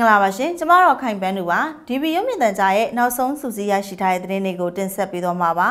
င်္ဂလာပါရှင်ကျွန်မတို့ခိုင်ပန်းသူပါ DB ရုပ်မြင်သံကြားရဲ့နောက်ဆုံးစူးစီးရရှိထားတဲ့သတင်းတွေကိုတင်ဆက်ပေးတော့မှာပါ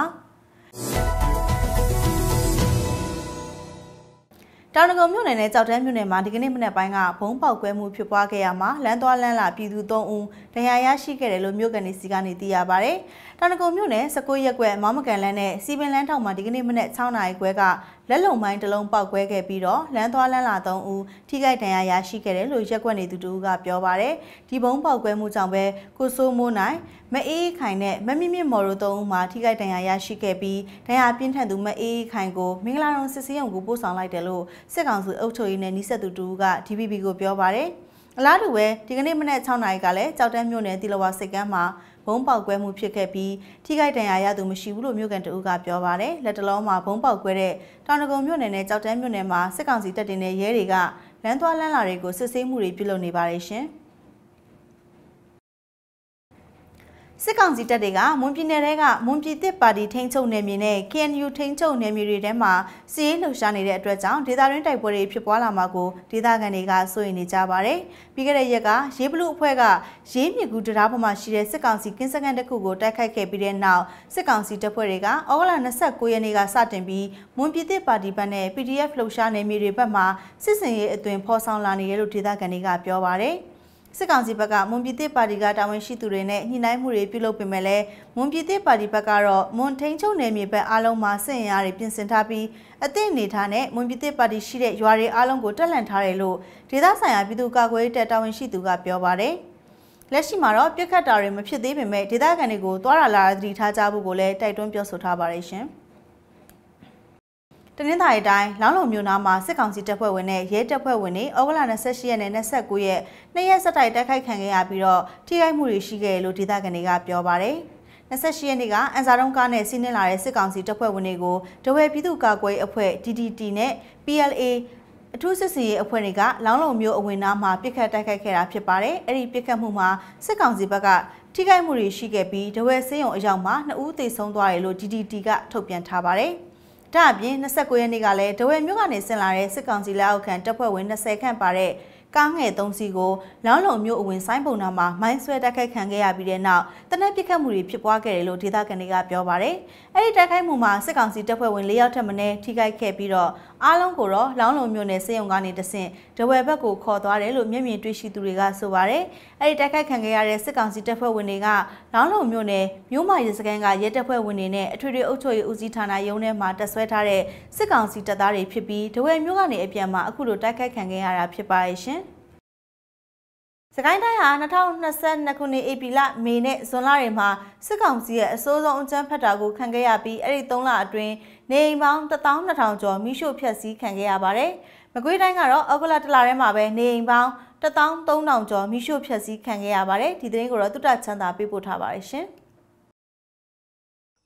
တောင်တကုံမြို့နယ်နဲ့ကြောက်တန်းမြို့နယ်မှာဒီကနေ့မနက်ပိုင်းကဘုံပေါက်ကွဲမှုဖြစ်ပွားခဲ့ရမှာလမ်းသွားလမ်းလာပြည်သူ၃ဦးဒဏ်ရာရရှိခဲ့တယ်လို့မြို့ကန်နေစီကနေသိရပါဗျ။တောင်တကုံမြို့နယ်၁၉ရက်ကွယ်မောင်မကန်လမ်းနဲ့စီပင်လမ်းထောင်မှာဒီကနေ့မနက်6နာရီခွဲကလက်လုံပိုင်းတစ်လုံးပောက်ကွဲခဲ့ပြီးတော့လမ်းသွားလမ်းလာ၃ဦးထိခိုက်ဒဏ်ရာရရှိခဲ့တယ်လို့ရက်ွက်နေသူတူကပြောပါရယ်ဒီဘုံပောက်ကွဲမှုကြောင့်ပဲကိုစိုးမိုးနိုင်မအေးခိုင်နဲ့မမီမြင့်မော်တို့၃ဦးမှာထိခိုက်ဒဏ်ရာရရှိခဲ့ပြီးဒဏ်ရာပြင်းထန်သူမအေးခိုင်ကိုမင်္ဂလာရုံစစ်ဆေးရုံကိုပို့ဆောင်လိုက်တယ်လို့စစ်ကောင်စီအုပ်ချုပ်ရေးနဲ့နှိစက်သူတူက DPP ကိုပြောပါရယ်အလားတူပဲဒီကနေ့မနက်6နာရီကလည်းကြောက်တန်းမြို့နယ်တီလဝါစိတ်ကမ်းမှာုံးပေါက်ကွဲမှုဖြစ်ခဲ့ပြီးထိခိုက်ဒဏ်ရာရသူမရှိဘူးလို့မြို့ကန်တဦးကပြောပါတယ်လက်တလုံးမှာဘုံးပေါက်ကွဲတဲ့တောင်တကုံမြို့နယ်နဲ့ကြောက်တန်းမြို့နယ်မှာစစ်ကောင်စီတပ်တွေနဲ့ရဲတွေကလမ်းသွားလမ်းလာတွေကိုစစ်ဆေးမှုတွေပြုလုပ်နေပါတယ်ရှင်။စစ်ကောင်စီတပ်တွေကမွန်ပြည်နယ်ထဲကမွန်ပြည်သစ်ပါတီထိန်းချုပ်နယ်မြေနဲ့ KNU ထိန်းချုပ်နယ်မြေတွေထဲမှာစီးရေးလှုပ်ရှားနေတဲ့အတွက်ကြောင့်ဒေသတွင်းတိုက်ပွဲတွေဖြစ်ပွားလာမှာကိုဒေသခံတွေကစိုးရိမ်နေကြပါတယ်။ပြီးခဲ့တဲ့ရက်က ရေးဘလူအဖွဲ့ကရေးမြကူတရားပေါ်မှာရှိတဲ့စစ်ကောင်စီကင်းစကန်တစ်ခုကိုတိုက်ခိုက်ခဲ့ပြီးတဲ့နောက်စစ်ကောင်စီတပ်ဖွဲ့တွေကဩဂလ29ရက်နေ့ကစတင်ပြီးမွန်ပြည်သစ်ပါတီဘက်နဲ့ PDF လှုပ်ရှားနယ်မြေတွေဘက်မှာစစ်စင်ရေးအသွင် ဖော်ဆောင်လာနေတယ်လို့ဒေသခံတွေကပြောပါတယ်။စစ်ကောင်စီဘက်ကမွန်ပြည်သစ်ပါတီကတာဝန်ရှိသူတွေနဲ့ညှိနှိုင်းမှုတွေပြုလုပ်ပေမဲ့လည်းမွန်ပြည်သစ်ပါတီဘက်ကတော့မွန်ထိန်ချုပ်နယ်မြေဘက်အားလုံးမှာစစ်အင်အားတွေပြင်ဆင်ထားပြီးအသည့်အနေထားနဲ့မွန်ပြည်သစ်ပါတီရှိတဲ့ရွာတွေအားလုံးကိုတက်လှန်ထားတယ်လို့ဒေသဆိုင်ရာပြည်သူ့ကာကွယ်ရေးတပ်တာဝန်ရှိသူကပြောပါတယ်။လက်ရှိမှာတော့ပြစ်ခတ်တာတွေမဖြစ်သေးပေမဲ့ဒေသခံတွေကိုသွားရလာတာတည်ထားကြဖို့ကိုလည်းတိုက်တွန်းပြောဆိုထားပါတယ်ရှင်။တနင်္သာရီတိုင်းလောင်းလုံမြို့နယ်မှာစစ်ကောင်စီတပ်ဖွဲ့ဝင်နဲ့ရဲတပ်ဖွဲ့ဝင်တွေဩဂလ28ရက်နဲ့29ရက်နှစ်ရက်ဆက်တိုက်တိုက်ခိုက်ခံခဲ့ရပြီးတော့ထိခိုက်မှုတွေရှိခဲ့တယ်လို့ဒေသခံတွေကပြောပါတယ်။28ရက်နေ့ကအန်စာတုံးကားနဲ့စီးနင်းလာတဲ့စစ်ကောင်စီတပ်ဖွဲ့ဝင်တွေကိုဒဝဲပြည်သူ့ကာကွယ်ရေးအဖွဲ့ DDT နဲ့ PLA အထူးစစ်စီရေးအဖွဲ့တွေကလောင်းလုံမျိုးအဝင်နာမှာပြစ်ခတ်တိုက်ခိုက်ခဲ့တာဖြစ်ပါတယ်။အဲ့ဒီပြစ်ခတ်မှုမှာစစ်ကောင်စီဘက်ကထိခိုက်မှုတွေရှိခဲ့ပြီးဒဝဲစင်းုံအယောက်မှာ2ဦးသေဆုံးသွားတယ်လို့ DDT ကထုတ်ပြန်ထားပါတယ်။ဒါအပြင်29ရက်နေ့ကလည်းဒဝဲမြို့ကနေဆင်လာတဲ့စစ်ကောင်စီလက်အောက်ခံတပ်ဖွဲ့ဝင်20ခန့်ပါတဲ့ကားငယ်၃စီးကိုလောင်းလုံမြို့အဝင်ဆိုင်းပုံနာမှာမိုင်းဆွဲတိုက်ခိုက်ခံခဲ့ရပြီးတဲ့နောက်တနက်ပစ်ခတ်မှုတွေဖြစ်ပွားခဲ့တယ်လို့ဒေသခံတွေကပြောပါတယ်။အဲဒီတိုက်ခိုက်မှုမှာစစ်ကောင်စီတပ်ဖွဲ့ဝင်၄ယောက်ထက်မနည်းထိခိုက်ခဲ့ပြီးတော့အားလုံးကိုတော့လောင်းလုံမြို့နယ်စေယုံကနေတဆင့်ဒဝယ်ဘက်ကိုခေါ်သွားတယ်လို့မျက်မြင်တွေ့ရှိသူတွေကဆိုပါတယ်။အဲဒီတိုက်ခိုက်ခံခဲ့ရတဲ့စစ်ကောင်စီတပ်ဖွဲ့ဝင်တွေကလောင်းလုံမြို့နယ်မြို့မရဲစခန်းကရဲတပ်ဖွဲ့ဝင်တွေနဲ့အထွေထွေအုပ်ချုပ်ရေးဦးစီးဌာနရုံးထဲမှာတပ်ဆွဲထားတဲ့စစ်ကောင်စီတပ်သားတွေဖြစ်ပြီးဒဝယ်မြို့ကနေအပြန်မှာအခုလိုတိုက်ခိုက်ခံခဲ့ရတာဖြစ်ပါရဲ့ရှင်ကိုင်းတိုင်းဟာ2022ခုနှစ်ဧပြီလမေနဲ့ဇွန်လတွေမှာစစ်ကောင်စီရဲ့အစိုးဆုံးအကြမ်းဖက်တာကိုခံခဲ့ရပြီးအဲ့ဒီ3လအတွင်းနေအိမ်ပေါင်း12000ကျော်မိရှုဖျက်ဆီးခံခဲ့ရပါတယ်။မကွေးတိုင်းကတော့အောက်ကလတလထဲမှာပဲနေအိမ်ပေါင်း13000ကျော်မိရှုဖျက်ဆီးခံခဲ့ရပါတယ်။ဒီသတင်းကိုတော့တုတ္တချမ်းသာပေးပို့ထားပါတယ်ရှင်။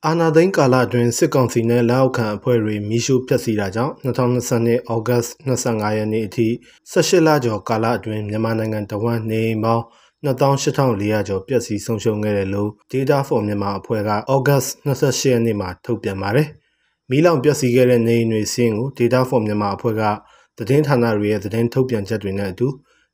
အာနာသိန်းကာလအတွင်းစစ်ကောင်စီနဲ့လက်အောက်ခံအဖွဲ့တွေမိရှုဖျက်ဆီးတာကြောင့်2022ဩဂတ်25ရက်နေ့အထိ18လကျော်ကာလအတွင်းမြန်မာနိုင်ငံတဝန်းနေအိမ်ပေါင်း28,400ကျော်ပျက်စီးဆုံးရှုံးခဲ့တယ်လို့ Data for Myanmar အဖွဲ့ကဩဂတ်28ရက်နေ့မှာထုတ်ပြန်ပါတယ်။မီးလောင်ပျက်စီးခဲ့တဲ့နေအိမ်တွေစင်းကို Data for Myanmar အဖွဲ့ကသတင်းဌာနတွေရဲ့သတင်းထုတ်ပြန်ချက်တွေနဲ့အတူ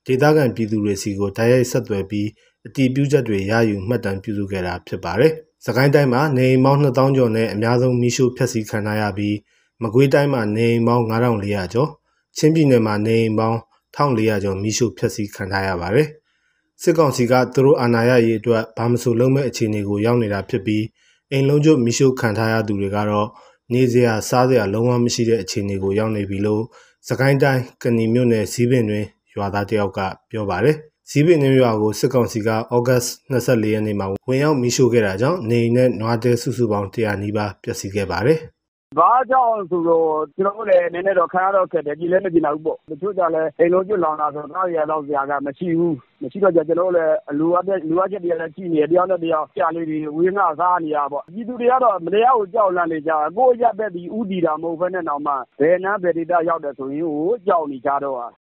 ဒေသခံပြည်သူတွေစီကိုတိုက်ရိုက်ဆက်သွယ်ပြီးအတည်ပြုချက်တွေရယူမှတ်တမ်းပြုစုခဲ့တာဖြစ်ပါတယ်။။စကိုင်းတိုင်းမှာနေအိမ်ပေါင်း2000ကျော်နဲ့အများဆုံးမီးရှို့ဖျက်ဆီးခံရပြီးမကွေးတိုင်းမှာနေအိမ်ပေါင်း9400ကျော်၊ချင်းပြည်နယ်မှာနေအိမ်ပေါင်း1400ကျော်မီးရှို့ဖျက်ဆီးခံထားရပါတယ်။စစ်ကောင်စီကသူတို့အာဏာရရေးအတွက်ဘာမဆိုလုံးမဲ့အခြေအနေကိုရောက်နေတာဖြစ်ပြီးအိမ်လုံးကျမီးရှို့ခံထားရသူတွေကတော့နေစရာစားစရာလုံးဝမရှိတဲ့အခြေအနေကိုရောက်နေပြီလို့စကိုင်းတိုင်းကဏီမြို့နယ်စီးပင်တွင်ရွာသားတယောက်ကပြောပါတယ်။ဇီးပင်နှင်းရွာကိုစစ်ကောင်စီကဩဂတ်24ရက်နေ့မှာဝင်ရောက်မီးရှို့ခဲ့တာကြောင့်နေအိမ်နဲ့နွားတဲစုစုပေါင်း100နီးပါးပျက်စီးခဲ့ပါတယ်။ဘာကြောင့်ဆိုတော့ကျွန်တော်လည်းနည်းနည်းတော့ခံရတော့ခက်တယ်ကြည်လည်းမကြည်နိုင်ဘူးပေါ့။တချို့ကြလည်းအိမ်လုံးကျွတ်လောင်တာဆိုတော့ရတော့ဇာကမရှိဘူး။မရှိတော့ကြကျွန်တော်လည်းအလူအပ်တဲ့လူအပ်ချက်တွေလည်းကြည့်နေတယ်တယောက်နဲ့တယောက်ကြာလေးတွေဝေးငှစားနေရပေါ့။ပြည်သူတွေကတော့မတရားကိုကြောက်လန့်နေကြတာ။ကိုယ့်ရပ်သက်ဒီဥတီတာမဟုတ်ဘဲနဲ့တော့မှဘယ်နှမ်းဘယ်ဒေတာရောက်တယ်ဆိုရင်ကိုကြောက်နေကြတော့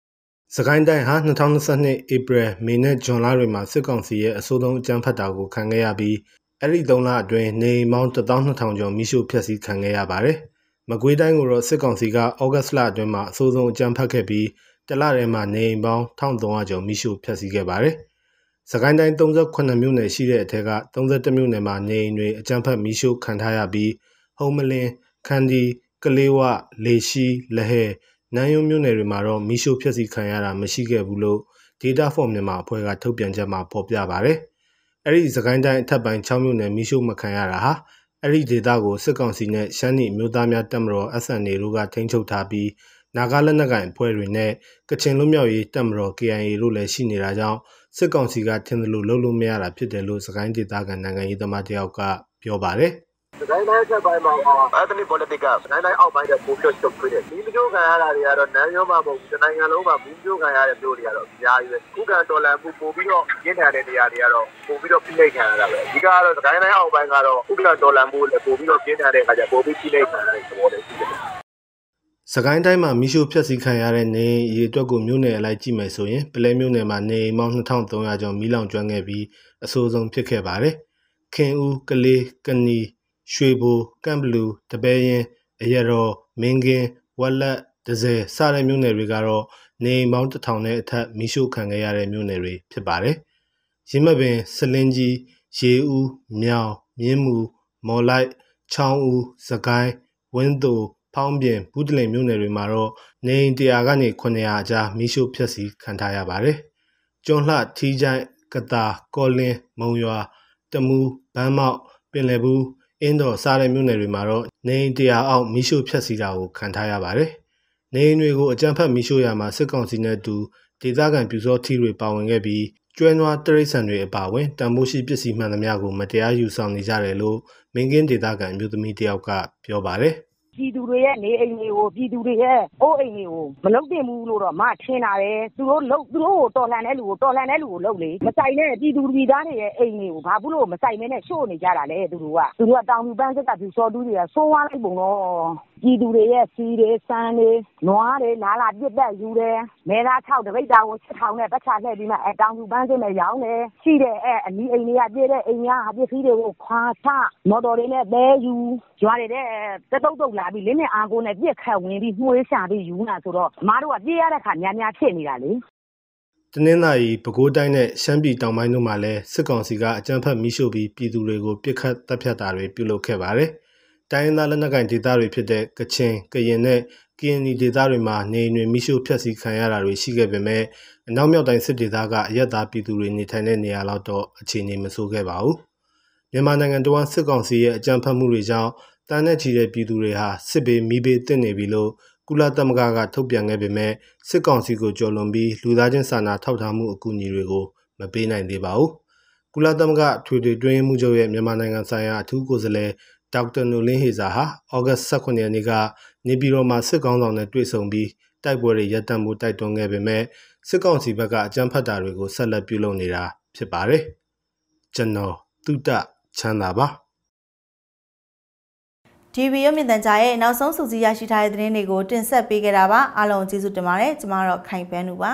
စကိုင်းတိုင်းဟာ2022ဧပြီမေနဲ့ဇွန်လတွေမှာစစ်ကောင်စီရဲ့အဆိုးဆုံးအကြမ်းဖက်တာကိုခံခဲ့ရပြီးအဲ့ဒီ၃လအတွင်းနေမောင်း12000ကျော်မိရှုဖျက်ဆီးခံခဲ့ရပါတယ်။မကွေးတိုင်းကိုတော့စစ်ကောင်စီကဩဂတ်လအတွင်းမှာအဆိုးဆုံးအကြမ်းဖက်ခဲ့ပြီးတလထဲမှာနေအိမ်ပေါင်း1300ကျော်မိရှုဖျက်ဆီးခဲ့ပါတယ်။စကိုင်းတိုင်း38မြို့နယ်ရှိတဲ့အထက်က31မြို့နယ်မှာနေအိမ်တွေအကြမ်းဖက်မိရှုခံထားရပြီးဟုံးမလင်းခန္ဒီကလေးဝလေရှိလဟဲနန်းယုံမြို့နယ်တွေမှာတော့မီးရှို့ဖျက်ဆီးခံရတာမရှိခဲ့ဘူးလို့ Data for Myanmar အဖွဲ့ကထုတ်ပြန်ချက်မှာဖော်ပြပါတယ်။အဲဒီစကိုင်းတိုင်းအထက်ပိုင်း6မြို့နယ်မီးရှို့မခံရတာဟာအဲ့ဒီဒေသကိုစစ်ကောင်စီနဲ့ရှမ်းပြည်မျိုးသားများတပ်မတော် SNA တို့ကထိန်းချုပ်ထားပြီးနာဂလက်နက်ကိုင်အဖွဲ့တွေနဲ့ကချင်လူမျိုးရေးတပ်မတော် KIA တို့လည်းရှိနေတာကြောင့်စစ်ကောင်စီကထင်သလိုလုပ်လို့မရတာဖြစ်တယ်လို့စကိုင်းဒေသခံနိုင်ငံရေးသမားတယောက်ကပြောပါတယ်။စကိုင်းတိုင်းဆက်ပိုင်းမှာအဲ့ဒီ politics ကစကိုင်းတိုင်းအောက်ပိုင်းကပိုပြီးတော့ချုပ်ခွေးတယ်။ဒီမျိုးခံရတာတွေကတော့နန်းရောမှာမဟုတ်ဘူး။နိုင်ငံလုံးမှာဒီမျိုးခံရတဲ့မျိုးတွေကတော့အများကြီးပဲ။ခုခံဒေါ်လာမှုပိုပြီးတော့ရင်းထန်တဲ့နေရာတွေကတော့ပိုပြီးတော့ပြိလိုက်ခံရတာပဲ။အဓိကကတော့စကိုင်းတိုင်းအောက်ပိုင်းကတော့ခုခံဒေါ်လာမှုလည်းပိုပြီးတော့ရင်းထန်တဲ့အခါကျပိုပြီးပြိလိုက်ခံရတဲ့သဘောလေးရှိတယ်။စကိုင်းတိုင်းမှာမိရှုဖျက်ဆီးခံရတဲ့နေရေအတွက်ကိုမြို့နယ်အလိုက်ကြည့်မယ်ဆိုရင်ပလဲမြို့နယ်မှာနေအိမ်ပေါင်း2300ကျော်မိလောင်ကျွမ်းခဲ့ပြီးအဆိုးဆုံးဖြစ်ခဲ့ပါတယ်။ခင်ဦး၊ကလေး၊ကနီရွှေဘိုကန့်ဘလူတပဲရင် အရတော်မင်းကင်းဝက်လက်ဒဇယ်စတဲ့မြို့နယ်တွေကတော့နေမောင်းတထောင်နဲ့အထက်မီးရှို့ခံခဲ့ရတဲ့မြို့နယ်တွေဖြစ်ပါတယ်။ရင်းမပင်စလင်းကြီးရေဦးမြောင်မြင်းမူမော်လိုက်ချောင်းဦးစကိုင်းဝင်းသူဖောင်းပြင်ဘူးတလင်မြို့နယ်တွေမှာတော့နေအိမ်100ကနေ900အကြားမီးရှို့ဖျက်ဆီးခံထားရပါတယ်။ကျွန်းလှထီးချိုင်းကတာကောလင်းမုံရွာတမူးဘန်းမောက်ပင်လယ်ဘူးအင်းတော်စားတဲ့မြို့နယ်တွေမှာတော့နေအိမ်တရာအောက်မိရှုဖျက်ဆီးတာကိုခံထားရပါတယ်။နေအိမ်တွေကိုအကြမ်းဖက်မိရှုရမှာစစ်ကောင်စီနဲ့တူဒေသခံပြူစောထီတွေပါဝင်ခဲ့ပြီးကျွဲနွားတရိတ်ဆန်တွေအပါအဝင်တန်ဖိုးရှိပစ္စည်းမှန်သမျှကိုမတရားယူဆောင်နေကြတယ်လို့မင်းကင်းဒေသခံအမျိုးသမီးတယောက်ကပြောပါတယ်။ပြည်သူတွေရဲ့နေအိမ်တွေကိုပြည်သူတွေရဲ့အိုးအိမ်တွေကိုမလုပ်သင့်ဘူးလို့တော့အမထင်ပါတယ်။သူတို့ကိုတော်လှန်တဲ့သူကိုတော်လှန်တဲ့သူကိုလုပ်လေ။မဆိုင်တဲ့ပြည်သူပြည်သားတွေရဲ့အိမ်တွေကိုဘာဖြစ်လို့မဆိုင်ဘဲနဲ့ရှို့နေကြတာလဲသူတို့က။သူတို့ကတောင်ဖြူပန်းစစ်တာဖြူဆော်တူးတွေကဆိုးဝါးလိုက်ပုံတော့ပြည်သူတွေရဲ့ဆီတွေဆန်တွေနွားတွေလာလာပြစ်တက်ယူတယ်မဲသား၆တပိတ်တာကိုချက်ထောင်နဲ့ပတ်ချလှည့်ပြီးမှအဲတောင်သူပန်းစင်းနဲ့ရောင်းတယ်ရှိတယ်အဲအနီးအိမ်တွေကပြည့်တဲ့အိမ်များဟာပစ္စည်းတွေကိုခွာချမော်တော်တွေနဲ့ပဲယူရွာတွေတဲ့တတုတ်တုတ်လာပြီးလင်းနဲ့အာကိုနဲ့ပြစ်ခတ်ဝင်ပြီးမှုေးရှာပြီးယူနာဆိုတော့မတို့ကပြေးရတဲ့ခါများများဖြစ်နေတာလေတနင်္သာရီပဲခူးတိုင်းနဲ့ရှမ်းပြည်တောင်ပိုင်းတို့မှာလည်းစစ်ကောင်စီကအကြမ်းဖက်မိရှို့ပြီးပြည်သူတွေကို ပြစ်ခတ်တပ်ဖြတ်တာတွေပြုလုပ်ခဲ့ပါတယ်။တိုင်းရင်းသားလက်နက်ကိုင်ဒေသတွေဖြစ်တဲ့ကချင်၊ကရင်နဲ့ကရင်နီဒေသတွေမှာနေအိမ်တွေမိရှုဖျက်ဆီးခံရတာတွေရှိခဲ့ပေမဲ့အနောက်မြောက်တိုင်းစစ်ဒေသကအရက်သားပြည်သူတွေနေထိုင်တဲ့နေရာလောက်တော့အခြေအနေမဆိုးခဲ့ပါဘူး။မြန်မာနိုင်ငံတော်စစ်ကောင်စီရဲ့အကြမ်းဖက်မှုတွေကြောင့်တန်းနဲ့ချီတဲ့ပြည်သူတွေဟာစစ်ဘေးမိဘေးတင့်နေပြီလို့ကုလသမဂ္ဂကထုတ်ပြန်ခဲ့ပေမဲ့စစ်ကောင်စီကိုကျော်လွန်ပြီးလူသားချင်းစာနာထောက်ထားမှုအကူအညီတွေကိုမပေးနိုင်သေးပါဘူး။ကုလသမဂ္ဂထွေထွေတွင်းမှုချုပ်ရဲ့မြန်မာနိုင်ငံဆိုင်ရာအထူးကိုယ်စားလှယ်ဒေါက်တာနိုလင်းဟေဇာဟာဩဂတ်18ရက်နေ့ကနေပြည်တော်မှာစစ်ကောင်ဆောင်နဲ့တွေ့ဆုံပြီးတိုက်ပွဲတွေရပ်တန့်မှုတိုက်တွန်းခဲ့ပေမဲ့စစ်ကောင်စီဘက်ကအကြမ်းဖက်တာတွေကိုဆက်လက်ပြုလုပ်နေတာဖြစ်ပါတယ်။ကျွန်တော်တုတချမ်းသာပါ။ TV ရုပ်မြင်သံကြားရဲ့နောက်ဆုံးစုစည်းရရှိထားတဲ့သတင်းတွေကိုတင်ဆက်ပေးခဲ့တာပါအားလုံးကျေးဇူးတင်ပါတယ်ကျွန်မတော့ခိုင်ပန်းနူပါ